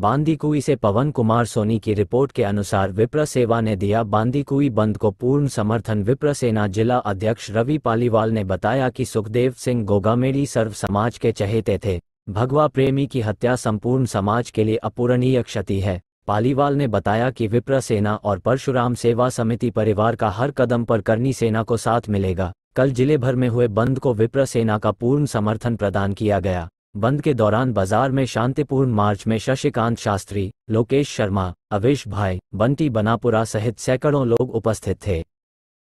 बांदीकुई से पवन कुमार सोनी की रिपोर्ट के अनुसार विप्र सेवा ने दिया बांदीकुई बंद को पूर्ण समर्थन विप्र सेना जिला अध्यक्ष रवि पालीवाल ने बताया कि सुखदेव सिंह गोगामेड़ी सर्व समाज के चहेते थे भगवा प्रेमी की हत्या संपूर्ण समाज के लिए अपूरणीय क्षति है पालीवाल ने बताया कि विप्र सेना और परशुराम सेवा समिति परिवार का हर कदम पर करनी सेना को साथ मिलेगा कल जिले भर में हुए बंद को विप्र सेना का पूर्ण समर्थन प्रदान किया गया बंद के दौरान बाजार में शांतिपूर्ण मार्च में शशिकांत शास्त्री लोकेश शर्मा अवेश भाई बंटी बनापुरा सहित सैकड़ों लोग उपस्थित थे